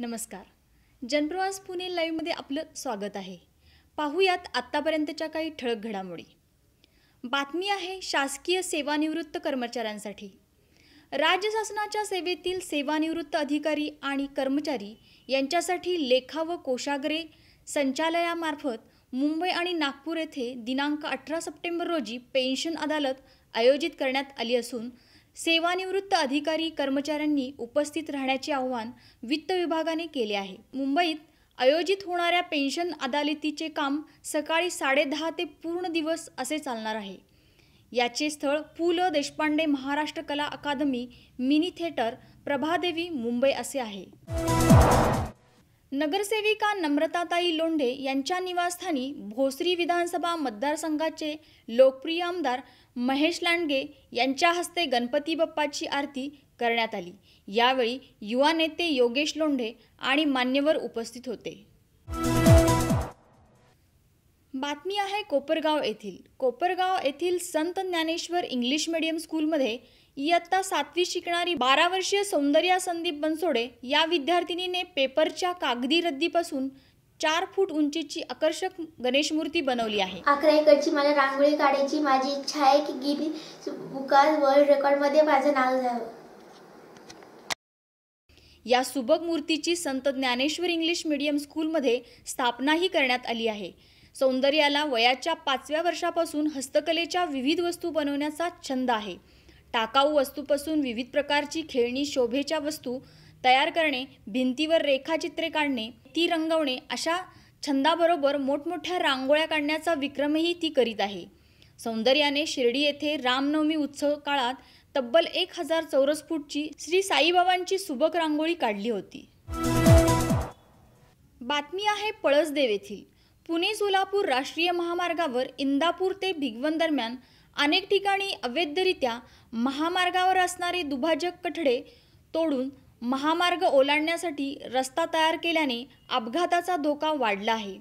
नमस्कार जनप्रवास पुणे लाईव्हमध्ये आपलं स्वागत आहे पाहूयात आत्तापर्यंतच्या काही ठळक घडामोडी बातमी आहे शासकीय सेवानिवृत्त कर्मचाऱ्यांसाठी राज्य शासनाच्या सेवेतील सेवानिवृत्त अधिकारी आणि कर्मचारी यांच्यासाठी लेखा व कोशाग्रे संचालयामार्फत मुंबई आणि नागपूर येथे दिनांक अठरा सप्टेंबर रोजी पेन्शन अदालत आयोजित करण्यात आली असून सेवानिवृत्त अधिकारी कर्मचाऱ्यांनी उपस्थित राहण्याचे आवाहन वित्त विभागाने केले आहे मुंबईत आयोजित होणाऱ्या पेन्शन अदालतीचे काम सकाळी साडेदहा ते पूर्ण दिवस असे चालणार आहे याचे स्थळ पु ल देशपांडे महाराष्ट्र कला अकादमी मिनी थिएटर प्रभादेवी मुंबई असे आहे नगरसेविका नम्रताताई लोंढे यांच्या निवासस्थानी भोसरी विधानसभा मतदारसंघाचे लोकप्रिय आमदार महेश लांडगे यांच्या हस्ते गणपती बाप्पाची आरती करण्यात आली यावेळी युवा नेते योगेश लोंढे आणि मान्यवर उपस्थित होते बातमी आहे कोपरगाव येथील कोपरगाव येथील संत ज्ञानेश्वर इंग्लिश मीडियम स्कूलमध्ये इयत्ता सातवी शिकणारी बारा वर्षीय सौंदर्या संदीप बनसोडे या विद्यार्थिनीने पेपरच्या कागदी रद्दीपासून चार फूट उंचीची आकर्षक गणेश मूर्ती बनवली आहे अकरा एकरची मला रांगोळी काढायची माझी इच्छा आहे की गिनी बुकाज वर्ल्ड रेकॉर्डमध्ये माझं नाव जावं या सुबक मूर्तीची संत ज्ञानेश्वर इंग्लिश मीडियम स्कूलमध्ये स्थापनाही करण्यात आली आहे सौंदर्याला वयाच्या पाचव्या वर्षापासून हस्तकलेच्या विविध वस्तू बनवण्याचा छंद आहे टाकाऊ वस्तूपासून विविध प्रकारची खेळणी शोभेच्या वस्तू तयार करणे भिंतीवर रेखाचित्रे काढणे ती रंगवणे अशा छंदाबरोबर मोठमोठ्या रांगोळ्या काढण्याचा विक्रमही ती करीत आहे सौंदर्याने शिर्डी येथे रामनवमी उत्सव काळात तब्बल एक हजार चौरस फूटची श्री साईबाबांची सुबक रांगोळी काढली होती बातमी आहे पळसदेव येथील पुणे सोलापूर राष्ट्रीय महामार्गावर इंदापूर ते भिगवण दरम्यान अनेक ठिकाणी अवैधरित्या महामार्गावर असणारे दुभाजक कठडे तोडून महामार्ग ओलांडण्यासाठी रस्ता तयार केल्याने अपघाताचा धोका वाढला आहे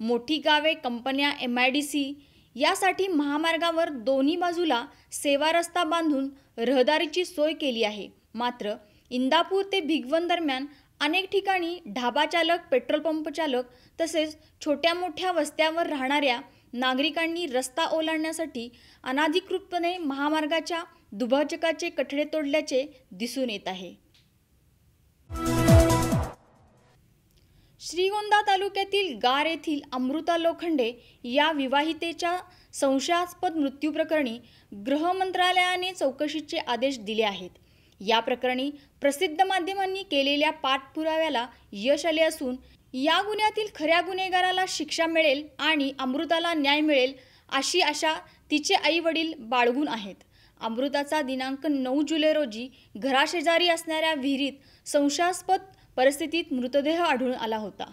मोठी गावे कंपन्या एम आय डी सी यासाठी महामार्गावर दोन्ही बाजूला सेवा रस्ता बांधून रहदारीची सोय केली आहे मात्र इंदापूर ते भिगवण दरम्यान अनेक ठिकाणी ढाबा चालक पेट्रोल पंप चालक तसेच छोट्या मोठ्या वस्त्यावर राहणाऱ्या नागरिकांनी रस्ता ओलांडण्यासाठी अनाधिकृतपणे महामार्गाच्या दुभाजकाचे कठडे तोडल्याचे दिसून येत आहे श्रीगोंदा तालुक्यातील गार येथील अमृता लोखंडे या विवाहितेच्या संशयास्पद मृत्यूप्रकरणी गृह मंत्रालयाने चौकशीचे आदेश दिले आहेत या प्रकरणी प्रसिद्ध माध्यमांनी केलेल्या पाठपुराव्याला यश आले असून या गुन्ह्यातील खऱ्या गुन्हेगाराला शिक्षा मिळेल आणि अमृताला न्याय मिळेल अशी आशा तिचे आई वडील बाळगून आहेत अमृताचा दिनांक नऊ जुलै रोजी घराशेजारी असणाऱ्या विहिरीत संशयास्पद परिस्थितीत मृतदेह आढळून आला होता